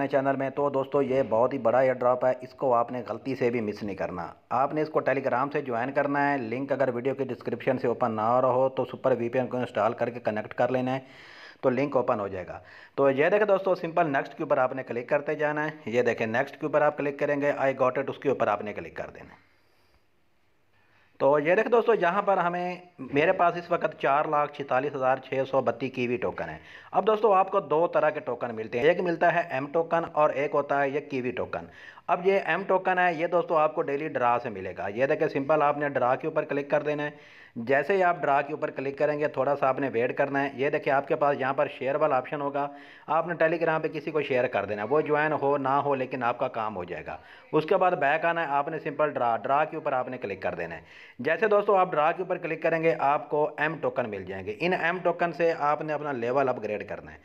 अपने चैनल में तो दोस्तों ये बहुत ही बड़ा एयर ड्रॉप है इसको आपने गलती से भी मिस नहीं करना आपने इसको टेलीग्राम से ज्वाइन करना है लिंक अगर वीडियो के डिस्क्रिप्शन से ओपन ना हो रहा हो तो सुपर वीपीएन को इंस्टॉल करके कनेक्ट कर लेना है तो लिंक ओपन हो जाएगा तो ये देखें दोस्तों सिंपल नेक्स्ट के ऊपर आपने क्लिक करते जाना है ये देखें नेक्स्ट के ऊपर आप क्लिक करेंगे आई गॉट इट उसके ऊपर आपने क्लिक कर देना है तो ये देखो दोस्तों यहाँ पर हमें मेरे पास इस वक्त चार लाख छितालीस हज़ार छः सौ बत्तीस कीवी टोकन है अब दोस्तों आपको दो तरह के टोकन मिलते हैं एक मिलता है एम टोकन और एक होता है ये कीवी टोकन अब ये एम टोकन है ये दोस्तों आपको डेली ड्रा से मिलेगा ये देखें सिंपल आपने ड्रा के ऊपर क्लिक कर देना है जैसे ही आप ड्रा के ऊपर क्लिक करेंगे थोड़ा सा आपने वेट करना है ये देखिए आपके पास यहाँ पर शेयर वाला ऑप्शन होगा आपने टेलीग्राम पे किसी को शेयर कर देना वो ज्वाइन हो ना हो लेकिन आपका काम हो जाएगा उसके बाद बैक आना है आपने सिंपल ड्रा ड्रा के ऊपर आपने क्लिक कर देना है जैसे दोस्तों आप ड्रा के ऊपर क्लिक करेंगे आपको एम टोकन मिल जाएंगे इन एम टोकन से आपने अपना लेवल अपग्रेड करना है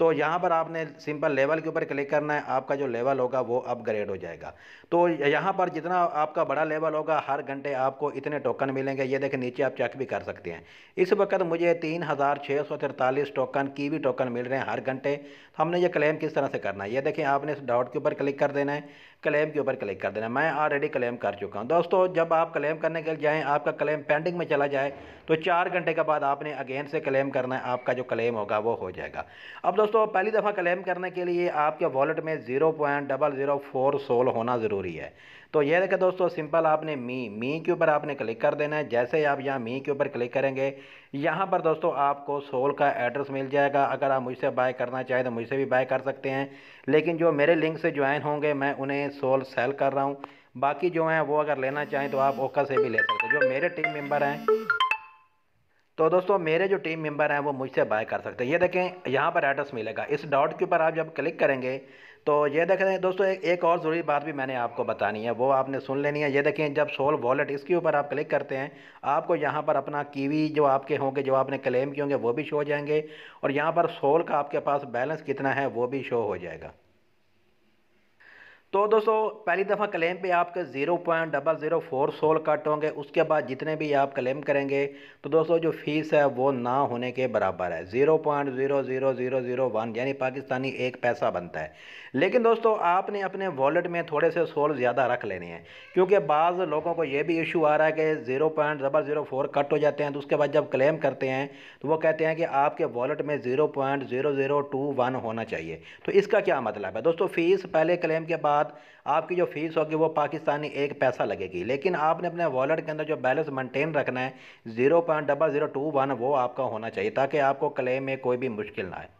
तो यहाँ पर आपने सिंपल लेवल के ऊपर क्लिक करना है आपका जो लेवल होगा वो अपग्रेड हो जाएगा तो यहाँ पर जितना आपका बड़ा लेवल होगा हर घंटे आपको इतने टोकन मिलेंगे ये देखें नीचे आप चेक भी कर सकते हैं इस वक्त मुझे तीन हज़ार छः सौ तिरतालीस टोकन भी टोकन मिल रहे हैं हर घंटे तो हमने ये क्लेम किस तरह से करना है ये देखें आपने इस डॉट के ऊपर क्लिक कर देना है क्लेम के ऊपर क्लिक कर देना है मैं ऑलरेडी क्लेम कर चुका हूँ दोस्तों जब आप क्लेम करने के लिए जाएँ आपका क्लेम पेंडिंग में चला जाए तो चार घंटे के बाद आपने अगेन से क्लेम करना है आपका जो क्लेम होगा वो हो जाएगा अब दोस्तों दोस्तों पहली दफ़ा क्लेम करने के लिए आपके वॉलेट में zero point double zero four SOL होना ज़रूरी है तो ये देखें दोस्तों सिंपल आपने मी मी के ऊपर आपने क्लिक कर देना है जैसे ही आप यहाँ मी के ऊपर क्लिक करेंगे यहाँ पर दोस्तों आपको सोल का एड्रेस मिल जाएगा अगर आप मुझसे बाय करना चाहें तो मुझसे भी बाय कर सकते हैं लेकिन जो मेरे लिंक से ज्वाइन होंगे मैं उन्हें सोल सेल कर रहा हूँ बाकी जो हैं वो अगर लेना चाहें तो आप ओका से भी ले सकते हैं जो मेरे टीम मेम्बर हैं तो दोस्तों मेरे जो टीम मेंबर हैं वो मुझसे बाय कर सकते हैं ये देखें यहाँ पर एड्रेस मिलेगा इस डॉट के ऊपर आप जब क्लिक करेंगे तो ये देखें दोस्तों एक, एक और ज़रूरी बात भी मैंने आपको बतानी है वो आपने सुन लेनी है ये देखें जब सोल वॉलेट इसके ऊपर आप क्लिक करते हैं आपको यहाँ पर अपना कीवी जो आपके होंगे जो आपने क्लेम किए होंगे वो भी शो हो जाएंगे और यहाँ पर सोल का आपके पास बैलेंस कितना है वो भी शो हो जाएगा तो दोस्तों पहली दफ़ा क्लेम पे आपके zero point double zero four SOL cut होंगे उसके बाद जितने भी आप क्लेम करेंगे तो दोस्तों जो फ़ीस है वो ना होने के बराबर है zero point zero zero zero zero one यानी पाकिस्तानी एक पैसा बनता है लेकिन दोस्तों आपने अपने वॉलेट में थोड़े से सोल ज़्यादा रख लेने हैं क्योंकि बाज़ लोगों को ये भी इशू आ रहा है कि zero point double zero four cut हो जाते हैं तो उसके बाद जब क्लेम करते हैं तो वो कहते हैं कि आपके वॉलेट में zero point zero zero two one होना चाहिए तो इसका क्या मतलब है दोस्तों फ़ीस पहले क्लेम के बाद साथ आपकी जो फ़ीस होगी वो पाकिस्तानी एक पैसा लगेगी लेकिन आपने अपने वॉलेट के अंदर जो बैलेंस मेंटेन रखना है zero point double zero two one वो आपका होना चाहिए ताकि आपको क्लेम में कोई भी मुश्किल ना आए